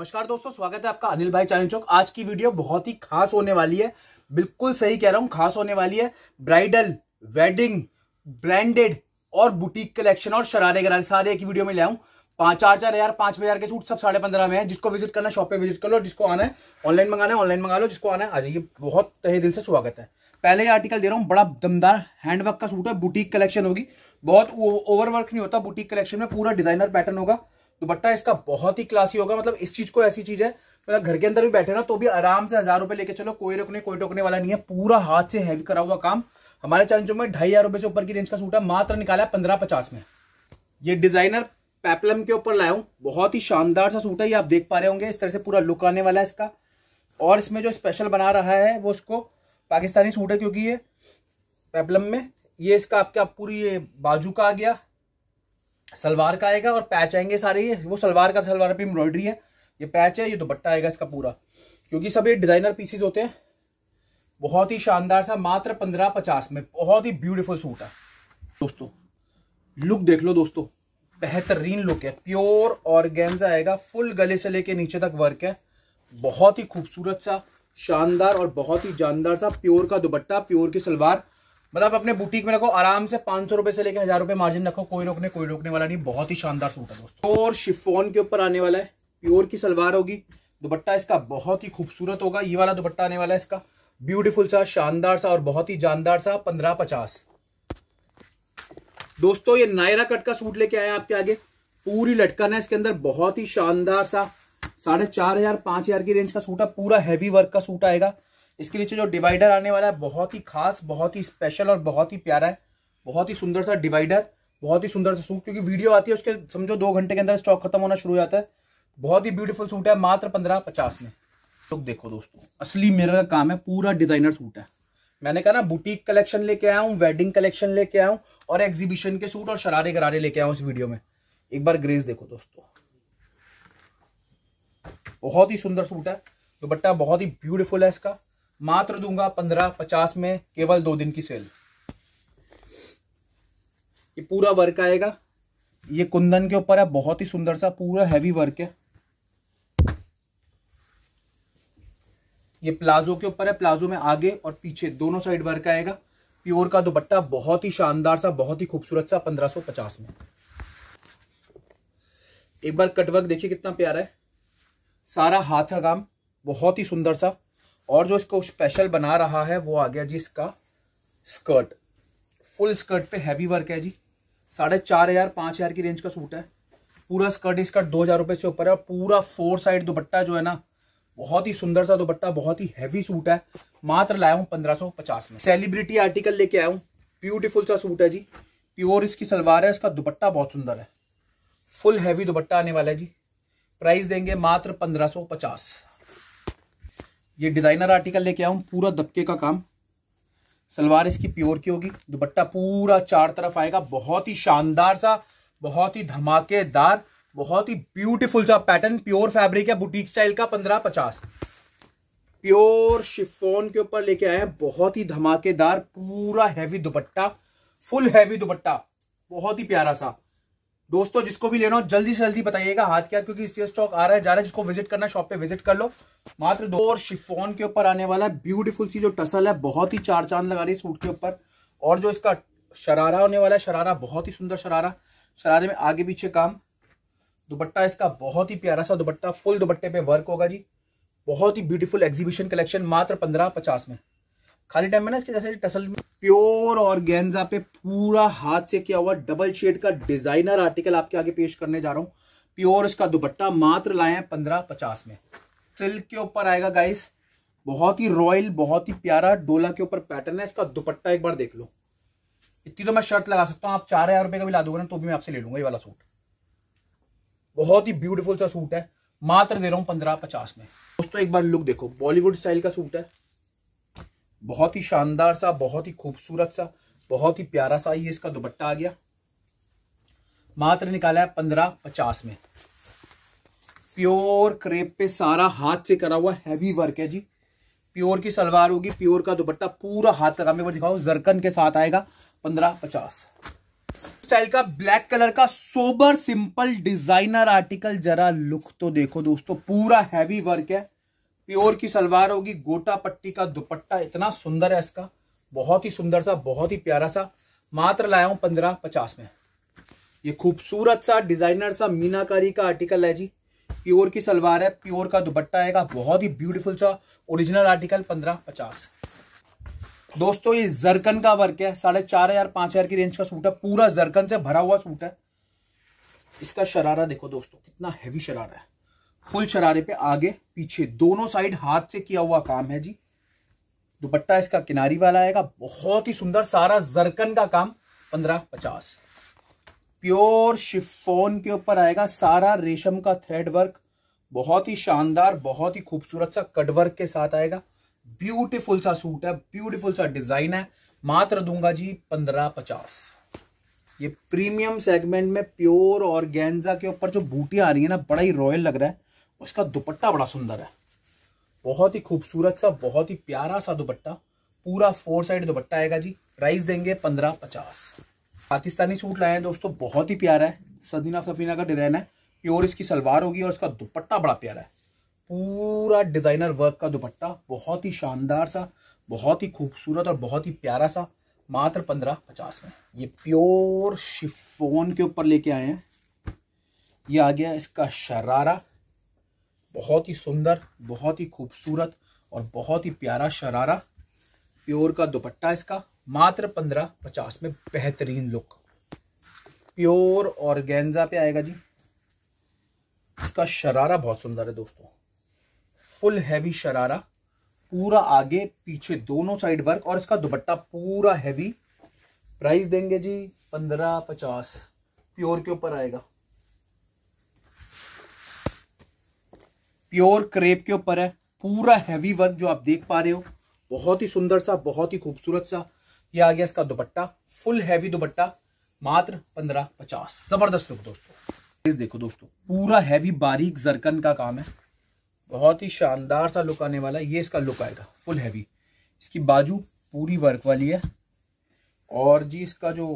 नमस्कार दोस्तों स्वागत है आपका अनिल भाई चारण चौक आज की वीडियो बहुत ही खास होने वाली है बिल्कुल सही कह रहा हूँ खास होने वाली है ब्राइडल वेडिंग ब्रांडेड और बुटीक कलेक्शन और शरारे गरारे सारे एक वीडियो में ले आऊँ पाँच चार चार हजार पाँच हजार के सूट सब साढ़े पंद्रह में है जिसको विजिट करना शॉप पे विजिट कर लो जिसको आना है ऑनलाइन मंगाना है ऑनलाइन मंगा लो जिसको आना है आ जाइए बहुत तहे दिल से स्वागत है पहले ये आर्टिकल दे रहा हूँ बड़ा दमदार हैंडवर्क का सूट है बुटीक कलेक्शन होगी बहुत ओवरवर्क नहीं होता बुटीक कलेक्शन में पूरा डिजाइनर पैटर्न होगा दुपट्टा इसका बहुत ही क्लासी होगा मतलब इस चीज को ऐसी चीज है मतलब घर के अंदर भी बैठे ना तो भी आराम से हजार रुपए लेके चलो कोई रोकने कोई टोकने वाला नहीं है पूरा हाथ से हैवी करा हुआ काम हमारे जो में ढाई हजार रुपए से ऊपर की रेंज का सूट है मात्र निकाला है पंद्रह पचास में ये डिजाइनर पैपलम के ऊपर लाया हूं बहुत ही शानदार सा सूट है ये आप देख पा रहे होंगे इस तरह से पूरा लुक आने वाला है इसका और इसमें जो स्पेशल बना रहा है वो उसको पाकिस्तानी सूट है क्योंकि ये पैपलम में ये इसका आपका पूरी ये बाजू का आ गया सलवार का आएगा और पैच आएंगे सारे ये वो सलवार का सलवार पे एम्ब्रॉयडरी है ये पैच है ये दुपट्टा आएगा इसका पूरा क्योंकि सब ये डिजाइनर पीसीज होते हैं बहुत ही शानदार सा मात्र पंद्रह पचास में बहुत ही ब्यूटीफुल सूट है दोस्तों लुक देख लो दोस्तों बेहतरीन लुक है प्योर ऑर्गेन्जा आएगा फुल गले से लेके नीचे तक वर्क है बहुत ही खूबसूरत सा शानदार और बहुत ही जानदार सा प्योर का दुपट्टा प्योर की सलवार मतलब अपने बुटीक में रखो आराम से पांच सौ रुपए से लेकर हजार रुपए मार्जिन रखो कोई रोकने कोई रोकने वाला नहीं बहुत ही शानदार सूट है दोस्तों और शिफोन के ऊपर आने वाला है प्योर की सलवार होगी दुपट्टा इसका बहुत ही खूबसूरत होगा ये वाला दुपट्टा आने वाला है इसका ब्यूटीफुल सा शानदार सा और बहुत ही जानदार सा पंद्रह पचास दोस्तों ये नायरा कट का सूट लेके आए आपके आगे पूरी लटकन है इसके अंदर बहुत ही शानदार सा साढ़े चार हजार पांच हजार की रेंज का सूट है पूरा हैवी वर्क का सूट आएगा इसके नीचे जो डिवाइडर आने वाला है बहुत ही खास बहुत ही स्पेशल और बहुत ही प्यारा है बहुत ही सुंदर सा डिवाइडर बहुत ही सुंदर सा सूट क्योंकि वीडियो आती है उसके समझो दो घंटे के अंदर स्टॉक खत्म होना शुरू हो जाता है बहुत ही ब्यूटीफुल सूट है मात्र पंद्रह पचास में लुक तो देखो दोस्तों असली मेरा का काम है पूरा डिजाइनर सूट है मैंने कहा ना बुटीक कलेक्शन लेके आया हूँ वेडिंग कलेक्शन लेके आया हूँ और एग्जीबिशन के सूट और शरारे गरारे लेके आया हूँ इस वीडियो में एक बार ग्रेस देखो दोस्तों बहुत ही सुंदर सूट है दुपट्टा बहुत ही ब्यूटीफुल है इसका मात्र दूंगा पंद्रह पचास में केवल दो दिन की सेल ये पूरा वर्क आएगा ये कुंदन के ऊपर है बहुत ही सुंदर सा पूरा हैवी वर्क है ये प्लाजो के ऊपर है प्लाजो में आगे और पीछे दोनों साइड वर्क आएगा प्योर का दुपट्टा बहुत ही शानदार सा बहुत ही खूबसूरत सा 1550 में एक बार कटवर्क देखिए कितना प्यारा है सारा हाथ का काम बहुत ही सुंदर सा और जो इसको स्पेशल बना रहा है वो आ गया जी इसका स्कर्ट फुल स्कर्ट पे हैवी वर्क है जी साढ़े चार हजार पाँच हजार की रेंज का सूट है पूरा स्कर्ट इसका दो हजार रुपए से ऊपर है पूरा फोर साइड दुपट्टा जो है ना बहुत ही सुंदर सा दुपट्टा बहुत ही हैवी सूट है मात्र लाया हूँ पंद्रह सौ पचास में सेलिब्रिटी आर्टिकल लेके आया हूँ ब्यूटीफुल सा सूट है जी प्योर इसकी सलवार है इसका दुपट्टा बहुत सुंदर है फुल हैवी दुपट्टा आने वाला है जी प्राइस देंगे मात्र पंद्रह सौ पचास ये डिज़ाइनर आर्टिकल लेके हूँ पूरा दबके का काम सलवार इसकी प्योर की होगी दुपट्टा पूरा चार तरफ आएगा बहुत ही शानदार सा बहुत ही धमाकेदार बहुत ही ब्यूटीफुल सा पैटर्न प्योर फैब्रिक है बुटीक स्टाइल का पंद्रह पचास प्योर शिफोन के ऊपर लेके आए हैं बहुत ही धमाकेदार पूरा heavy dupatta full heavy dupatta बहुत ही प्यारा सा दोस्तों जिसको भी लेना हो जल्दी से जल्दी बताइएगा हाथ के हाथ क्योंकि इसके स्टॉक आ रहा है जा रहा है जिसको विजिट करना शॉप पे विजिट कर लो मात्र दो और शिफोन के ऊपर आने वाला है ब्यूटीफुल सी जो टसल है बहुत ही चार चांद लगा रही है सूट के ऊपर और जो इसका शरारा होने वाला है शरारा बहुत ही सुंदर शरारा शरारे में आगे पीछे काम दुपट्टा इसका बहुत ही प्यारा सा दुपट्टा फुल दुपट्टे पे वर्क होगा जी बहुत ही ब्यूटीफुल एग्जीबिशन कलेक्शन मात्र पंद्रह पचास में खाली टाइम में ना इसके जैसे टसल प्योर और गेंजा पे पूरा हाथ से किया हुआ डबल शेड का डिजाइनर आर्टिकल आपके आगे पेश करने जा रहा हूँ प्योर इसका दुपट्टा मात्र लाए हैं पंद्रह पचास में सिल्क के ऊपर आएगा गाइस बहुत ही रॉयल बहुत ही प्यारा डोला के ऊपर पैटर्न है इसका दुपट्टा एक बार देख लो इतनी तो मैं शर्ट लगा सकता हूँ आप चार हजार रुपए का भी ला दोगे ना तो भी मैं आपसे ले लूंगा ये वाला सूट बहुत ही ब्यूटीफुल सा सूट है मात्र दे रहा हूँ पंद्रह पचास में दोस्तों एक बार लुक देखो बॉलीवुड स्टाइल का सूट है बहुत ही शानदार सा बहुत ही खूबसूरत सा बहुत ही प्यारा सा ये इसका दुपट्टा आ गया मात्र निकाला है पंद्रह पचास में प्योर क्रेप पे सारा हाथ से करा हुआ हैवी वर्क है जी प्योर की सलवार होगी प्योर का दुपट्टा पूरा हाथ का मेरे दिखाओ जरकन के साथ आएगा पंद्रह पचास स्टाइल का ब्लैक कलर का सोबर सिंपल डिजाइनर आर्टिकल जरा लुक तो देखो दोस्तों पूरा हैवी वर्क है प्योर की सलवार होगी गोटा पट्टी का दुपट्टा इतना सुंदर है इसका बहुत ही सुंदर सा बहुत ही प्यारा सा मात्र लाया हूँ पंद्रह पचास में ये खूबसूरत सा डिजाइनर सा मीनाकारी का आर्टिकल है जी प्योर की सलवार है प्योर का दुपट्टा आएगा बहुत ही ब्यूटीफुल सा ओरिजिनल आर्टिकल पंद्रह पचास दोस्तों ये जरकन का वर्क है साढ़े चार हजार पांच हजार की रेंज का सूट है पूरा जरकन से भरा हुआ सूट है इसका शरारा देखो दोस्तों कितना हैवी शरारा है फुल शरारे पे आगे पीछे दोनों साइड हाथ से किया हुआ काम है जी दुपट्टा इसका किनारी वाला आएगा बहुत ही सुंदर सारा जरकन का काम पंद्रह पचास प्योर शिफोन के ऊपर आएगा सारा रेशम का थ्रेड वर्क बहुत ही शानदार बहुत ही खूबसूरत सा कटवर्क के साथ आएगा ब्यूटीफुल सा सूट है ब्यूटीफुल सा डिजाइन है मात्र दूंगा जी पंद्रह पचास ये प्रीमियम सेगमेंट में प्योर और गेंजा के ऊपर जो बूटियां आ रही है ना बड़ा ही रॉयल लग रहा है उसका दुपट्टा बड़ा सुंदर है बहुत ही खूबसूरत सा बहुत ही प्यारा सा दुपट्टा पूरा फोर साइड दुपट्टा आएगा जी प्राइस देंगे पंद्रह पचास पाकिस्तानी सूट लाए हैं दोस्तों बहुत ही प्यारा है सदीना सफीना का डिज़ाइन है प्योर इसकी सलवार होगी और इसका दुपट्टा बड़ा प्यारा है पूरा डिज़ाइनर वर्क का दुपट्टा बहुत ही शानदार सा बहुत ही खूबसूरत और बहुत ही प्यारा सा मात्र पंद्रह पचास में ये प्योर शिफोन के ऊपर लेके आए हैं ये आ गया इसका शरारा बहुत ही सुंदर बहुत ही खूबसूरत और बहुत ही प्यारा शरारा प्योर का दुपट्टा इसका मात्र पंद्रह पचास में बेहतरीन लुक प्योर और गेंजा पे आएगा जी इसका शरारा बहुत सुंदर है दोस्तों फुल हैवी शरारा पूरा आगे पीछे दोनों साइड वर्क और इसका दुपट्टा पूरा हैवी प्राइस देंगे जी पंद्रह पचास प्योर के ऊपर आएगा प्योर क्रेप के ऊपर है पूरा हैवी वर्क जो आप देख पा रहे हो बहुत ही सुंदर सा बहुत ही खूबसूरत सा ये आ गया इसका दुपट्टा फुल हैवी दुपट्टा मात्र पंद्रह पचास जबरदस्त लुक दोस्तों देखो दोस्तों पूरा हैवी बारीक जरकन का काम है बहुत ही शानदार सा लुक आने वाला है ये इसका लुक आएगा फुल हैवी इसकी बाजू पूरी वर्क वाली है और जी इसका जो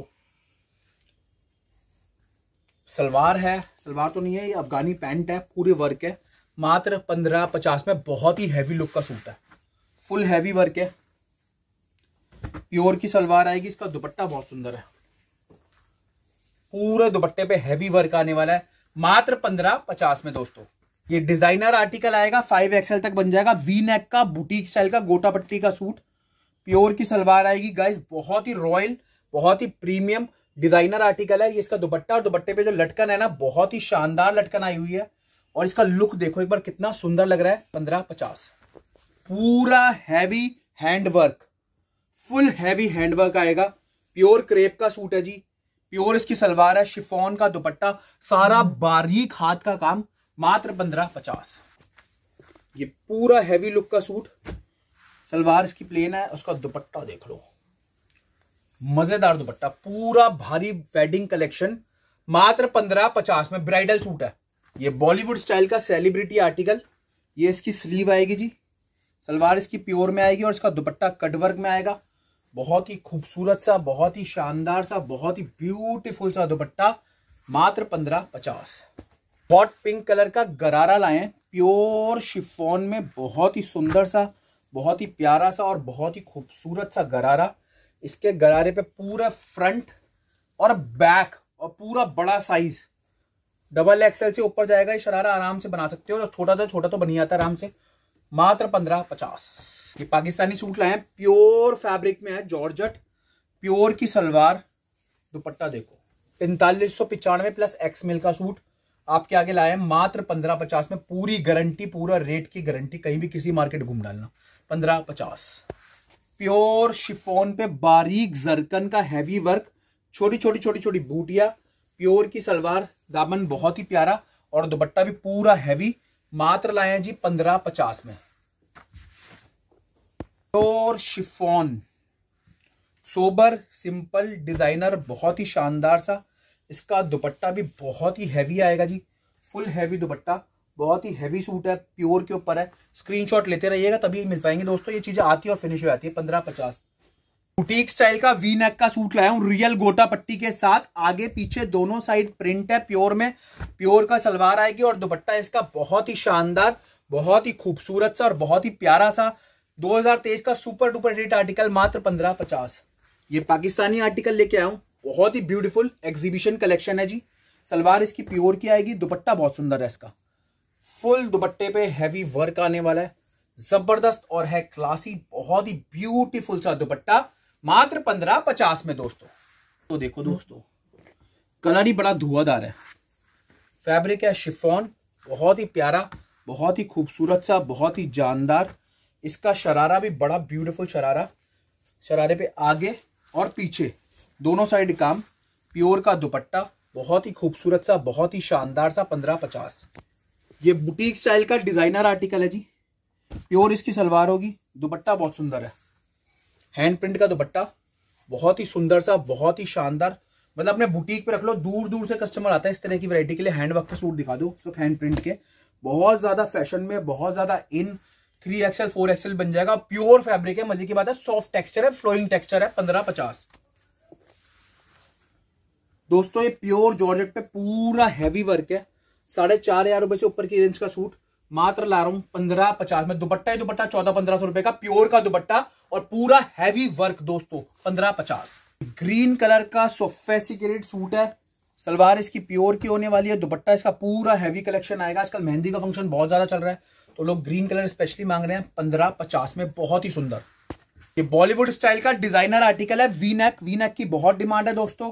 सलवार है सलवार तो नहीं है ये अफगानी पैंट है पूरे वर्क है मात्र पंद्रह पचास में बहुत ही हैवी लुक का सूट है फुल हैवी वर्क है प्योर की सलवार आएगी इसका दुपट्टा बहुत सुंदर है पूरे दुपट्टे पे हैवी वर्क आने वाला है मात्र पंद्रह पचास में दोस्तों ये डिजाइनर आर्टिकल आएगा फाइव एक्सएल तक बन जाएगा वी नेक का बुटीक स्टाइल का गोटा पट्टी का सूट प्योर की सलवार आएगी गाइस बहुत ही रॉयल बहुत ही प्रीमियम डिजाइनर आर्टिकल है ये इसका दुपट्टा और दुपट्टे पे जो लटकन है ना बहुत ही शानदार लटकन आई हुई है और इसका लुक देखो एक बार कितना सुंदर लग रहा है पंद्रह पचास पूरा heavy handwork full heavy handwork आएगा प्योर क्रेप का सूट है जी प्योर इसकी सलवार है शिफोन का दुपट्टा सारा बारीक हाथ का काम मात्र पंद्रह पचास ये पूरा हैवी लुक का सूट सलवार इसकी प्लेन है उसका दुपट्टा देख लो मजेदार दुपट्टा पूरा भारी वेडिंग कलेक्शन मात्र पंद्रह पचास में ब्राइडल सूट है ये बॉलीवुड स्टाइल का सेलिब्रिटी आर्टिकल ये इसकी स्लीव आएगी जी सलवार इसकी प्योर में आएगी और इसका दुपट्टा कटवर्क में आएगा बहुत ही खूबसूरत सा बहुत ही शानदार सा बहुत ही ब्यूटीफुल सा दुपट्टा मात्र पंद्रह पचास हॉट पिंक कलर का गरारा लाए प्योर शिफोन में बहुत ही सुंदर सा बहुत ही प्यारा सा और बहुत ही खूबसूरत सा गरारा इसके गरारे पे पूरा फ्रंट और बैक और पूरा बड़ा साइज डबल एक्सएल से ऊपर जाएगा ये शरारा आराम से बना सकते हो छोटा तो छोटा तो बनी आता है आराम से मात्र पंद्रह पचास ये पाकिस्तानी सूट लाए हैं प्योर फैब्रिक में है जॉर्जट प्योर की सलवार दुपट्टा देखो पैंतालीस सौ पिचानवे प्लस एक्समेल का सूट आपके आगे लाए हैं मात्र पंद्रह पचास में पूरी गारंटी पूरा रेट की गारंटी कहीं भी किसी मार्केट घूम डालना पंद्रह पचास प्योर शिफोन पे बारीक जरकन का हैवी वर्क छोटी छोटी छोटी छोटी बूटिया प्योर की सलवार दामन बहुत ही प्यारा और दुपट्टा भी पूरा हैवी मात्र लाए हैं जी पंद्रह पचास में pure chiffon sober simple designer बहुत ही शानदार सा इसका दुपट्टा भी बहुत ही हैवी आएगा जी फुल हैवी दुपट्टा बहुत ही हैवी सूट है प्योर के ऊपर है स्क्रीनशॉट लेते रहिएगा तभी मिल पाएंगे दोस्तों ये चीज़ें आती है और फिनिश हो जाती है पंद्रह पचास बुटीक स्टाइल का वी नेक का सूट लाया हूँ रियल गोटा पट्टी के साथ आगे पीछे दोनों साइड प्रिंट है प्योर में प्योर का सलवार आएगी और दुपट्टा इसका बहुत ही शानदार बहुत ही खूबसूरत सा और बहुत ही प्यारा सा 2023 का सुपर डुपर रेट आर्टिकल मात्र 1550 ये पाकिस्तानी आर्टिकल लेके आया हूँ बहुत ही ब्यूटीफुल एग्जीबिशन कलेक्शन है जी सलवार इसकी प्योर की आएगी दुपट्टा बहुत सुंदर है इसका फुल दुपट्टे पे हैवी वर्क आने वाला है जबरदस्त और है क्लासी बहुत ही ब्यूटीफुल सा दुपट्टा मात्र पंद्रह पचास में दोस्तों तो देखो दोस्तों कलर ही बड़ा धुआंधार है फैब्रिक है शिफॉन बहुत ही प्यारा बहुत ही खूबसूरत सा बहुत ही जानदार इसका शरारा भी बड़ा ब्यूटीफुल शरारा शरारे पे आगे और पीछे दोनों साइड काम प्योर का दुपट्टा बहुत ही खूबसूरत सा बहुत ही शानदार सा पंद्रह पचास ये बुटीक स्टाइल का डिजाइनर आर्टिकल है जी प्योर इसकी सलवार होगी दुपट्टा बहुत सुंदर है हैंड प्रिंट का दुपट्टा बहुत ही सुंदर सा बहुत ही शानदार मतलब अपने बुटीक पे रख लो दूर दूर से कस्टमर आता है इस तरह की वैरायटी के लिए हैंड वर्क के सूट दिखा दो तो हैंड प्रिंट के बहुत ज्यादा फैशन में बहुत ज्यादा in three XL four XL बन जाएगा प्योर फैब्रिक है मजे की बात है सॉफ्ट टेक्सचर है फ्लोइंग टेक्सचर है पंद्रह पचास दोस्तों ये प्योर जॉर्जेट पे पूरा हैवी वर्क है साढ़े चार हजार रुपए से ऊपर की रेंज का सूट मात्र ला रहा हूं पंद्रह पचास में दुपट्टा ही दुपट्टा चौदह पंद्रह सौ रुपए का प्योर का दुपट्टा और पूरा हैवी वर्क दोस्तों पंद्रह पचास ग्रीन कलर का सोफेसिकेटेड सूट है सलवार इसकी प्योर की होने वाली है दुपट्टा इसका पूरा हैवी कलेक्शन आएगा आजकल मेहंदी का फंक्शन बहुत ज्यादा चल रहा है तो लोग ग्रीन कलर स्पेशली मांग रहे हैं पंद्रह पचास में बहुत ही सुंदर ये बॉलीवुड स्टाइल का डिजाइनर आर्टिकल है वीनेक वीनेक की बहुत डिमांड है दोस्तों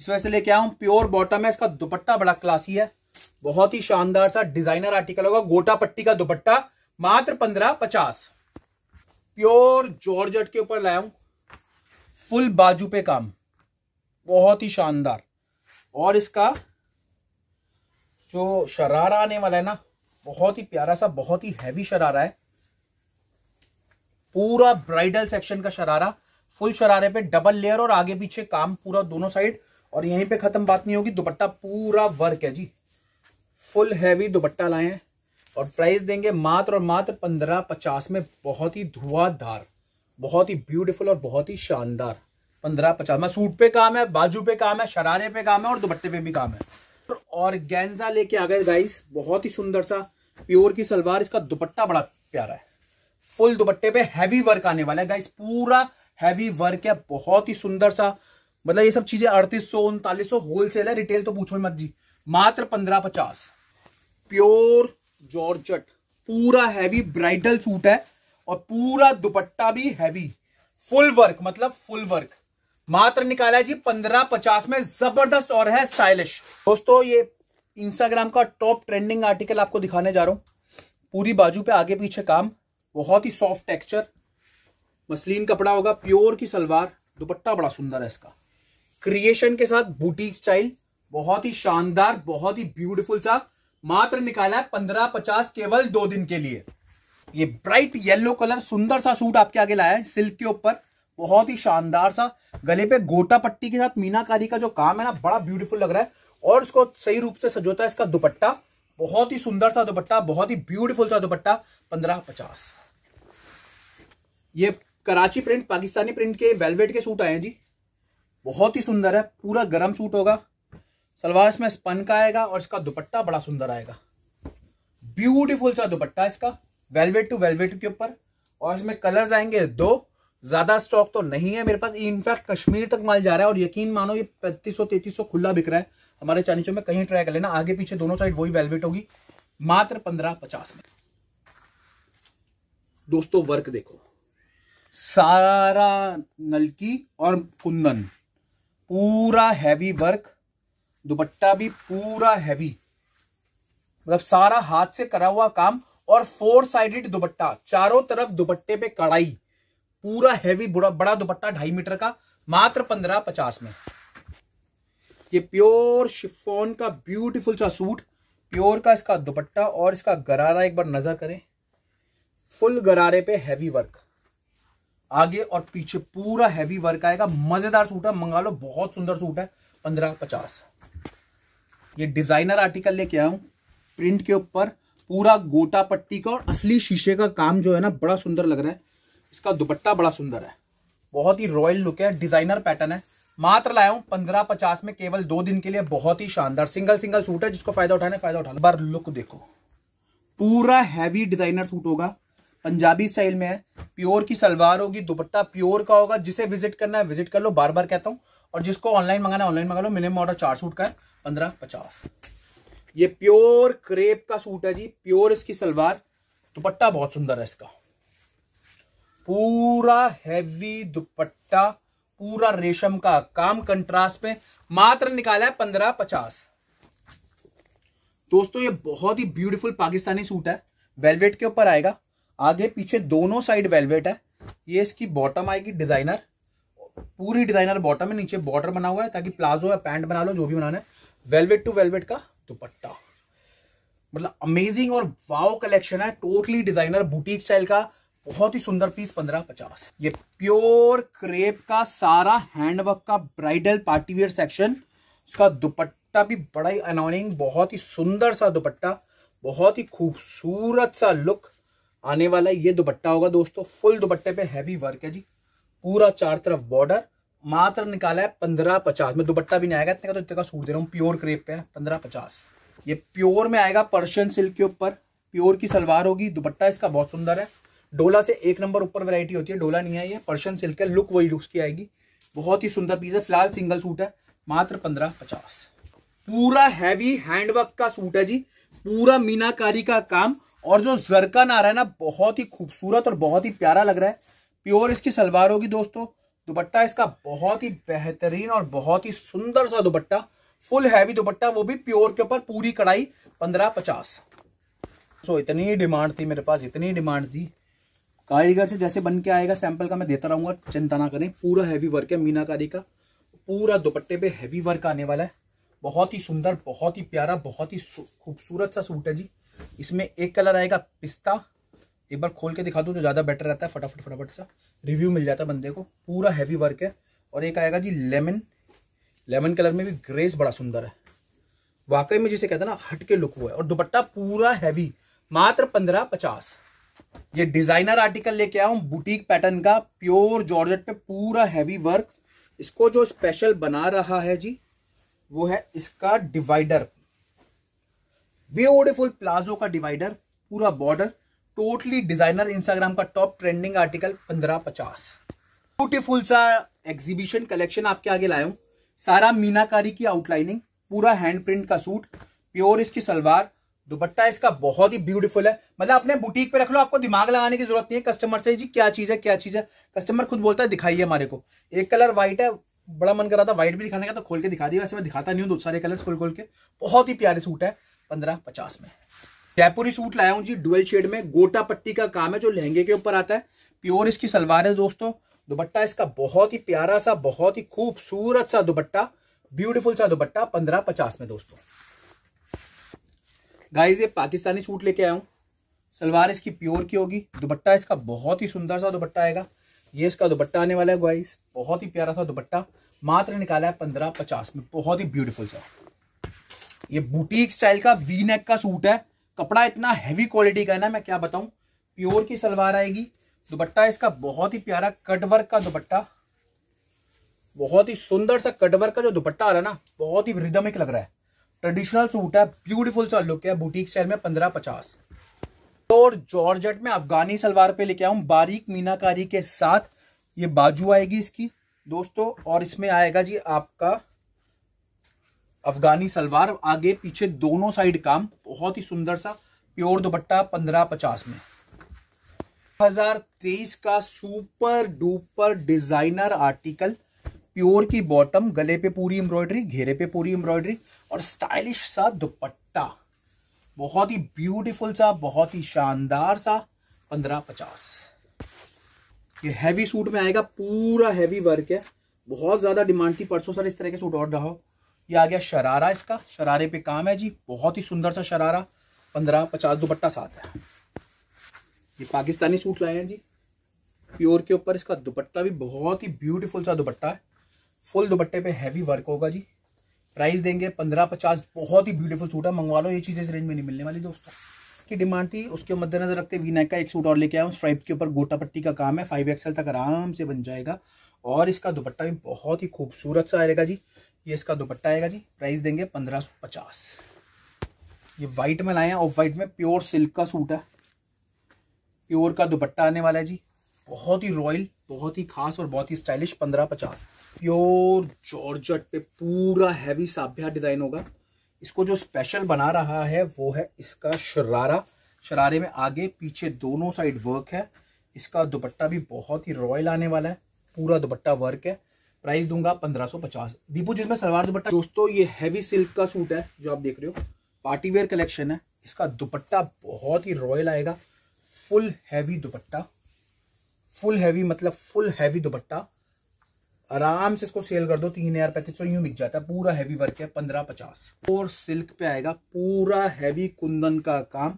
इस वजह से लेके आया हूँ प्योर बॉटम है इसका दुपट्टा बड़ा क्लासी है बहुत ही शानदार सा डिजाइनर आर्टिकल होगा गोटा पट्टी का दुपट्टा मात्र पंद्रह पचास प्योर जॉर्जट के ऊपर लाया हूं फुल बाजू पे काम बहुत ही शानदार और इसका जो शरारा आने वाला है ना बहुत ही प्यारा सा बहुत ही हैवी शरारा है पूरा ब्राइडल सेक्शन का शरारा फुल शरारे पे डबल लेयर और आगे पीछे काम पूरा दोनों साइड और यहीं पे खत्म बात नहीं होगी दुपट्टा पूरा वर्क है जी फुल हैवी दुपट्टा लाए हैं और प्राइस देंगे मात्र और मात्र पंद्रह पचास में बहुत ही धुआंधार बहुत ही ब्यूटीफुल और बहुत ही शानदार पंद्रह पचास में सूट पे काम है बाजू पे काम है शरारे पे काम है और दुपट्टे पे भी काम है और गेंजा लेके आ गए गाइस बहुत ही सुंदर सा प्योर की सलवार इसका दुपट्टा बड़ा प्यारा है फुल दुपट्टे पे हैवी वर्क आने वाला है गाइस पूरा हैवी वर्क है बहुत ही सुंदर सा मतलब ये सब चीजें अड़तीस सौ उनतालीस सौ होलसेल है रिटेल तो पूछो मत जी मात्र पंद्रह पचास प्योर जॉर्जट पूरा हैवी ब्राइडल सूट है और पूरा दुपट्टा भी हैवी फुल वर्क मतलब फुल वर्क मात्र निकाला है जी पंद्रह पचास में जबरदस्त और है स्टाइलिश दोस्तों ये इंस्टाग्राम का टॉप ट्रेंडिंग आर्टिकल आपको दिखाने जा रहा हूं पूरी बाजू पे आगे पीछे काम बहुत ही सॉफ्ट टेक्सचर मसलिन कपड़ा होगा प्योर की सलवार दुपट्टा बड़ा सुंदर है इसका क्रिएशन के साथ बुटीक स्टाइल बहुत ही शानदार बहुत ही ब्यूटीफुल सा मात्र निकाला है पंद्रह पचास केवल दो दिन के लिए ये ब्राइट येलो कलर सुंदर सा सूट आपके आगे लाया है सिल्क के ऊपर बहुत ही शानदार सा गले पे गोटा पट्टी के साथ मीनाकारी का जो काम है ना बड़ा ब्यूटीफुल लग रहा है और इसको सही रूप से सजोता है इसका दुपट्टा बहुत ही सुंदर सा दुपट्टा बहुत ही ब्यूटीफुल सा दुपट्टा पंद्रह पचास ये कराची प्रिंट पाकिस्तानी प्रिंट के वेलवेट के सूट आए हैं जी बहुत ही सुंदर है पूरा गर्म सूट होगा सलवार इसमें स्पन का आएगा और इसका दुपट्टा बड़ा सुंदर आएगा ब्यूटीफुल सा दुपट्टा इसका वेलवेट टू वेलवेट के ऊपर और इसमें कलर्स आएंगे दो ज्यादा स्टॉक तो नहीं है मेरे पास इनफैक्ट कश्मीर तक माल जा रहा है और यकीन मानो ये पैंतीस सौ तैतीस सौ खुला बिक रहा है हमारे चानीचों में कहीं ट्राई कर लेना आगे पीछे दोनों साइड वही वेलवेट होगी मात्र पंद्रह पचास में दोस्तों वर्क देखो सारा नलकी और कुंदन पूरा हैवी वर्क दुपट्टा भी पूरा हैवी मतलब सारा हाथ से करा हुआ काम और फोर साइडेड दुपट्टा चारों तरफ दुपट्टे पे कड़ाई पूरा हैवी बड़ा बड़ा दुपट्टा ढाई मीटर का मात्र पंद्रह पचास में ये प्योर शिफोन का ब्यूटीफुल सा सूट प्योर का इसका दुपट्टा और इसका गरारा एक बार नजर करें फुल गरारे पे हैवी वर्क आगे और पीछे पूरा हैवी वर्क आएगा मजेदार सूट है मंगा लो बहुत सुंदर सूट है पंद्रह पचास ये डिजाइनर आर्टिकल लेके आया हूँ प्रिंट के ऊपर पूरा गोटा पट्टी का और असली शीशे का काम जो है ना बड़ा सुंदर लग रहा है इसका दुपट्टा बड़ा सुंदर है बहुत ही रॉयल लुक है डिजाइनर पैटर्न है मात्र लाया हूँ पंद्रह पचास में केवल दो दिन के लिए बहुत ही शानदार सिंगल सिंगल सूट है जिसको फायदा उठाना है फायदा उठाना बार लुक देखो पूरा हैवी डिजाइनर सूट होगा पंजाबी स्टाइल में है प्योर की सलवार होगी दुपट्टा प्योर का होगा जिसे विजिट करना है विजिट कर लो बार बार कहता हूँ और जिसको ऑनलाइन मंगाना ऑनलाइन मंगा लो मिनिमम ऑर्डर चार सूट का है पंद्रह पचास ये प्योर क्रेप का सूट है जी प्योर इसकी सलवार दुपट्टा बहुत सुंदर है इसका पूरा हैवी दुपट्टा पूरा रेशम का काम कंट्रास्ट पे मात्र निकाला है पंद्रह पचास दोस्तों ये बहुत ही ब्यूटीफुल पाकिस्तानी सूट है वेलवेट के ऊपर आएगा आगे पीछे दोनों साइड वेलवेट है ये इसकी बॉटम आएगी डिजाइनर पूरी डिजाइनर बॉटम है नीचे बॉर्डर बना हुआ है ताकि प्लाजो या पैंट बना लो जो भी बनाना है वेलवेट टू वेलवेट का दुपट्टा मतलब अमेजिंग और वाव कलेक्शन है टोटली डिजाइनर बुटीक स्टाइल का बहुत ही सुंदर पीस पंद्रह पचास ये प्योर क्रेप का सारा हैंडवर्क का ब्राइडल पार्टीवेयर सेक्शन उसका दुपट्टा भी बड़ा ही अनोनिंग बहुत ही सुंदर सा दुपट्टा बहुत ही खूबसूरत सा लुक आने वाला ये दुपट्टा होगा दोस्तों फुल दुपट्टे पे हैवी वर्क है जी पूरा चार तरफ बॉर्डर मात्र निकाला है पंद्रह पचास में दुपट्टा भी नहीं आएगा इतने का तो इतने का सूट दे रहा हूँ प्योर क्रेप पे है पंद्रह पचास ये प्योर में आएगा पर्शियन सिल्क के ऊपर प्योर की सलवार होगी दुपट्टा इसका बहुत सुंदर है डोला से एक नंबर ऊपर वैरायटी होती है डोला नहीं है ये पर्शियन सिल्क है लुक वही लुक्स की आएगी बहुत ही सुंदर पीस है फिलहाल सिंगल सूट है मात्र पंद्रह पचास पूरा हैवी हैंडवर्क का सूट है जी पूरा मीनाकारी का काम और जो जरकन आ रहा है ना बहुत ही खूबसूरत और बहुत ही प्यारा लग रहा है प्योर इसकी सलवार होगी दोस्तों दुपट्टा इसका बहुत ही बेहतरीन और बहुत ही सुंदर सा दुपट्टा फुल हैवी दुपट्टा वो भी प्योर के ऊपर पूरी कढ़ाई पंद्रह पचास सो इतनी डिमांड थी मेरे पास इतनी डिमांड थी कारीगर से जैसे बन के आएगा सैंपल का मैं देता रहूंगा चिंता ना करें पूरा हैवी वर्क है मीनाकारी का पूरा दुपट्टे पे हैवी वर्क आने वाला है बहुत ही सुंदर बहुत ही प्यारा बहुत ही खूबसूरत सा सूट है जी इसमें एक कलर आएगा पिस्ता एक बार खोल के दिखा दूँ तो ज़्यादा बेटर रहता है फटाफट फटाफट सा रिव्यू मिल जाता है बंदे को पूरा हैवी वर्क है और एक आएगा जी लेमन लेमन कलर में भी ग्रेस बड़ा सुंदर है वाकई में जिसे कहते हैं ना हटके लुक हुआ है और दुपट्टा पूरा हैवी मात्र पंद्रह पचास ये डिजाइनर आर्टिकल लेके आया हूँ बुटीक पैटर्न का प्योर जॉर्जेट पे पूरा हैवी वर्क इसको जो स्पेशल बना रहा है जी वो है इसका डिवाइडर ब्यूटिफुल प्लाजो का डिवाइडर पूरा बॉर्डर टोटली डिजाइनर इंस्टाग्राम का टॉप ट्रेंडिंग आर्टिकल पंद्रह पचास ब्यूटीफुल सा एग्जीबिशन कलेक्शन आपके आगे लाया हूँ सारा मीनाकारी की आउटलाइनिंग पूरा हैंड प्रिंट का सूट प्योर इसकी सलवार दुपट्टा इसका बहुत ही ब्यूटीफुल है मतलब अपने बुटीक पे रख लो आपको दिमाग लगाने की जरूरत नहीं है कस्टमर से जी क्या चीज है क्या चीज है कस्टमर खुद बोलता है दिखाइए हमारे को एक कलर व्हाइट है बड़ा मन कर रहा था व्हाइट भी दिखाने का तो खोल के दिखा दिया वैसे मैं दिखाता नहीं हूँ सारे कलर खोल खोल के बहुत ही प्यारे सूट है पंद्रह पचास में जयपुरी सूट लाया हूँ जी डुअल शेड में गोटा पट्टी का काम है जो लहंगे के ऊपर आता है प्योर इसकी सलवार है दोस्तों दुपट्टा इसका बहुत ही प्यारा सा बहुत ही खूबसूरत सा दुपट्टा ब्यूटीफुल सा दुपट्टा पंद्रह पचास में दोस्तों गाइज ये पाकिस्तानी सूट लेके आया हूँ सलवार इसकी प्योर की होगी दुपट्टा इसका बहुत ही सुंदर सा दुपट्टा आएगा ये इसका दुपट्टा आने वाला है गाइस बहुत ही प्यारा सा दुपट्टा मात्र निकाला है पंद्रह पचास में बहुत ही ब्यूटीफुल सा ये बुटीक स्टाइल का वी नेक का सूट है कपड़ा इतना हैवी क्वालिटी का है ना मैं क्या बताऊं प्योर की सलवार आएगी दुपट्टा इसका बहुत ही प्यारा कटवर्क का दुपट्टा बहुत ही सुंदर सा कटवर्क का जो दुपट्टा आ रहा है ना बहुत ही रिदमिक लग रहा है ट्रेडिशनल सूट है ब्यूटीफुल सा लुक है बुटीक स्टाइल में पंद्रह पचास और जॉर्जेट में अफगानी सलवार पे लेके आऊ बारीक मीनाकारी के साथ ये बाजू आएगी इसकी दोस्तों और इसमें आएगा जी आपका अफगानी सलवार आगे पीछे दोनों साइड काम बहुत ही सुंदर सा प्योर दुपट्टा पंद्रह पचास में 2023 का super duper designer article pure की बॉटम गले पे पूरी एम्ब्रॉयडरी घेरे पे पूरी एम्ब्रॉयडरी और स्टाइलिश सा दुपट्टा बहुत ही ब्यूटीफुल सा बहुत ही शानदार सा पंद्रह पचास ये हैवी सूट में आएगा पूरा हैवी वर्क है बहुत ज्यादा डिमांड थी परसों सर इस तरह के सूट और रहा हो ये आ गया शरारा इसका शरारे पे काम है जी बहुत ही सुंदर सा शरारा पंद्रह पचास दुपट्टा साथ है ये पाकिस्तानी सूट लाए हैं जी प्योर के ऊपर इसका दुपट्टा भी बहुत ही ब्यूटीफुल सा दुपट्टा है फुल दुपट्टे पे हैवी वर्क होगा जी प्राइस देंगे पंद्रह पचास बहुत ही ब्यूटीफुल सूट है मंगवा लो ये चीज़ इस रेंज में नहीं मिलने वाली दोस्तों की डिमांड थी उसके मद्देनजर रखते वी नेक का एक सूट और लेके आया हूँ स्ट्राइप के ऊपर गोटा पट्टी का काम है फाइव एक्सएल तक आराम से बन जाएगा और इसका दुपट्टा भी बहुत ही खूबसूरत सा आएगा जी ये इसका दुपट्टा आएगा जी प्राइस देंगे पंद्रह सौ पचास ये वाइट में लाए हैं ऑफ वाइट में प्योर सिल्क का सूट है प्योर का दुपट्टा आने वाला है जी बहुत ही रॉयल बहुत ही खास और बहुत ही स्टाइलिश पंद्रह पचास प्योर जॉर्ज पे पूरा हैवी साभ्या डिज़ाइन होगा इसको जो स्पेशल बना रहा है वो है इसका शरारा शरारे में आगे पीछे दोनों साइड वर्क है इसका दुपट्टा भी बहुत ही रॉयल आने वाला है पूरा दुपट्टा वर्क है प्राइस दूंगा पंद्रह सौ पचास दीपू जिसमें सलवार दुपट्टा दोस्तों ये हैवी सिल्क का सूट है जो आप देख रहे हो पार्टी वेयर कलेक्शन है इसका दुपट्टा बहुत ही रॉयल आएगा full heavy dupatta full heavy मतलब फुल हैवी दुपट्टा आराम से इसको सेल कर दो तीन हजार पैंतीस सौ यूं बिक जाता है पूरा हैवी वर्क है पंद्रह पचास और सिल्क पे आएगा पूरा हैवी कुंदन का काम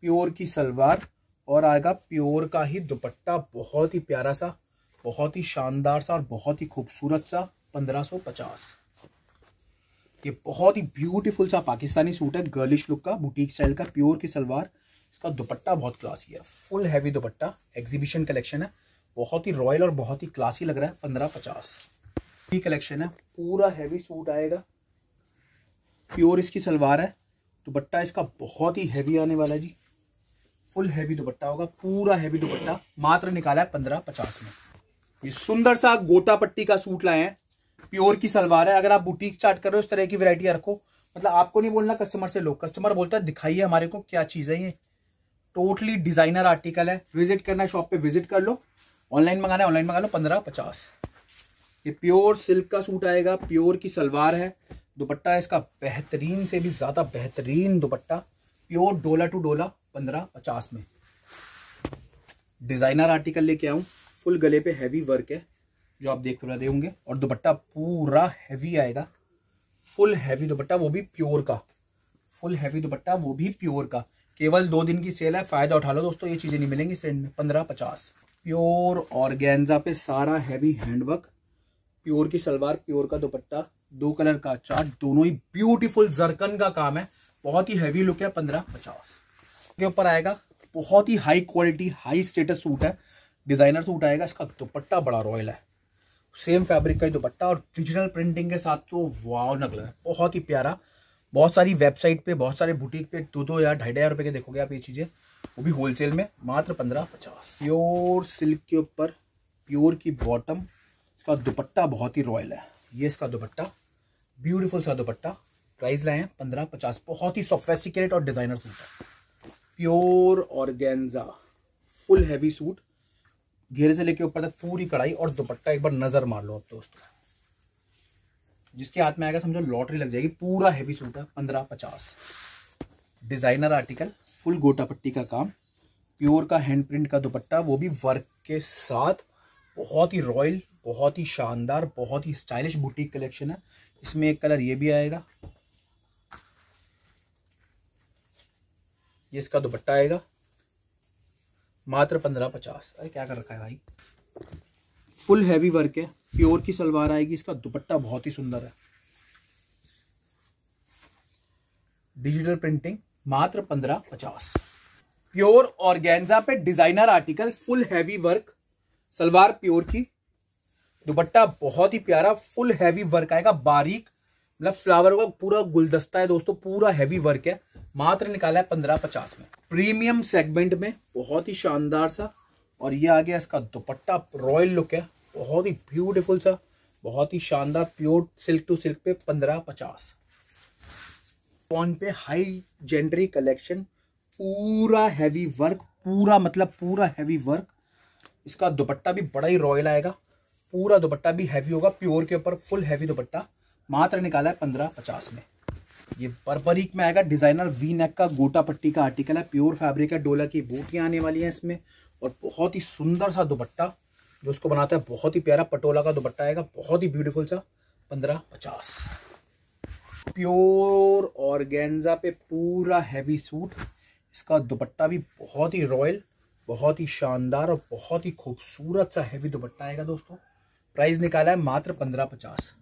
प्योर की सलवार और आएगा प्योर का ही दुपट्टा बहुत ही प्यारा सा बहुत ही शानदार सा और बहुत ही खूबसूरत सा 1550 ये बहुत ही ब्यूटीफुल सा पाकिस्तानी सूट है गर्लिश लुक का बुटीक स्टाइल का प्योर की सलवार इसका दुपट्टा बहुत क्लासी है full heavy dupatta exhibition collection है बहुत ही रॉयल और बहुत ही क्लासी लग रहा है पंद्रह पचास ही कलेक्शन है पूरा हैवी सूट आएगा प्योर इसकी सलवार है दुपट्टा इसका बहुत ही हैवी आने वाला है जी फुल हैवी दुपट्टा होगा पूरा हैवी दुपट्टा मात्र निकाला है पंद्रह पचास में ये सुंदर सा गोटा पट्टी का सूट लाए हैं प्योर की सलवार है अगर आप बुटीक स्टार्ट करो इस तरह की वैरायटी रखो मतलब आपको नहीं बोलना कस्टमर से लो कस्टमर बोलता है दिखाइए हमारे को क्या चीज है ये टोटली डिजाइनर आर्टिकल है विजिट करना शॉप पे विजिट कर लो ऑनलाइन मंगाना है ऑनलाइन मंगा लो पंद्रह पचास ये प्योर सिल्क का सूट आएगा प्योर की सलवार है दुपट्टा है इसका बेहतरीन से भी ज़्यादा बेहतरीन दुपट्टा प्योर डोला टू डोला पंद्रह पचास में डिज़ाइनर आर्टिकल लेके आऊ फुल गले पे हैवी वर्क है जो आप देख रहे होंगे और दुपट्टा पूरा हैवी आएगा फुल हैवी दुपट्टा वो भी प्योर का फुल हैवी दुपट्टा वो भी प्योर का केवल दो दिन की सेल है फायदा उठा लो दोस्तों ये चीजें नहीं मिलेंगी सेंड में पंद्रह पचास प्योर गेंजा पे सारा हैवी हैंडवर्क प्योर की सलवार प्योर का दुपट्टा दो कलर का चार दोनों ही ब्यूटीफुल जरकन का काम है बहुत ही हैवी लुक है पंद्रह पचास के ऊपर आएगा बहुत ही high quality high status suit है डिज़ाइनर सूट आएगा इसका दुपट्टा बड़ा रॉयल है सेम फैब्रिक का ही दुपट्टा और डिजिटल प्रिंटिंग के साथ तो वाव नकल है बहुत ही प्यारा बहुत सारी वेबसाइट पे बहुत सारे बुटीक पे दो दो हजार ढाई ढाई रुपये के देखोगे आप ये चीज़ें वो भी होलसेल में मात्र पंद्रह पचास प्योर सिल्क के ऊपर प्योर की बॉटम इसका दुपट्टा बहुत ही रॉयल है ये इसका दुपट्टा ब्यूटीफुल सा दुपट्टा प्राइस लाए हैं पंद्रह पचास बहुत ही सोफेस्टिकेट और डिज़ाइनर सूट है pure organza full heavy suit घेरे से लेके ऊपर तक पूरी कढ़ाई और दुपट्टा एक बार नजर मार लो आप दोस्तों जिसके हाथ में आएगा समझो लॉटरी लग जाएगी पूरा हैवी सूट है पंद्रह पचास डिजाइनर आर्टिकल फुल गोटा पट्टी का काम प्योर का हैंड प्रिंट का दुपट्टा वो भी वर्क के साथ बहुत ही रॉयल बहुत ही शानदार बहुत ही स्टाइलिश बुटीक कलेक्शन है इसमें एक कलर ये भी आएगा ये इसका दुपट्टा आएगा मात्र पंद्रह पचास अरे क्या कर रखा है भाई फुल हैवी वर्क है प्योर की सलवार आएगी इसका दुपट्टा बहुत ही सुंदर है डिजिटल प्रिंटिंग मात्र पंद्रह पचास प्योर ऑर्गेन्जा पे designer article full heavy work salwar pure की दुपट्टा बहुत ही प्यारा फुल हैवी वर्क आएगा बारीक मतलब फ्लावर का पूरा गुलदस्ता है दोस्तों पूरा हैवी वर्क है मात्र निकाला है पंद्रह पचास में प्रीमियम सेगमेंट में बहुत ही शानदार सा और ये आ गया इसका दुपट्टा रॉयल लुक है बहुत ही ब्यूटीफुल सा बहुत ही शानदार प्योर सिल्क टू सिल्क पे पंद्रह पचास फोन पे हाई जेंडरी कलेक्शन पूरा हैवी वर्क पूरा मतलब पूरा हैवी वर्क इसका दुपट्टा भी बड़ा ही रॉयल आएगा पूरा दुपट्टा भी हैवी होगा प्योर के ऊपर फुल हैवी दुपट्टा मात्र निकाला है पंद्रह पचास में ये पर्परिक में आएगा डिजाइनर वी नेक का गोटा पट्टी का आर्टिकल है प्योर फैब्रिक है डोला की बूटियाँ आने वाली हैं इसमें और बहुत ही सुंदर सा दुपट्टा जो उसको बनाता है बहुत ही प्यारा पटोला का दुपट्टा आएगा बहुत ही ब्यूटीफुल सा पंद्रह पचास प्योर ऑर्गेन्जा पे पूरा हैवी सूट इसका दुपट्टा भी बहुत ही रॉयल बहुत ही शानदार और बहुत ही खूबसूरत सा हैवी दुपट्टा आएगा दोस्तों प्राइस निकाला है मात्र पंद्रह पचास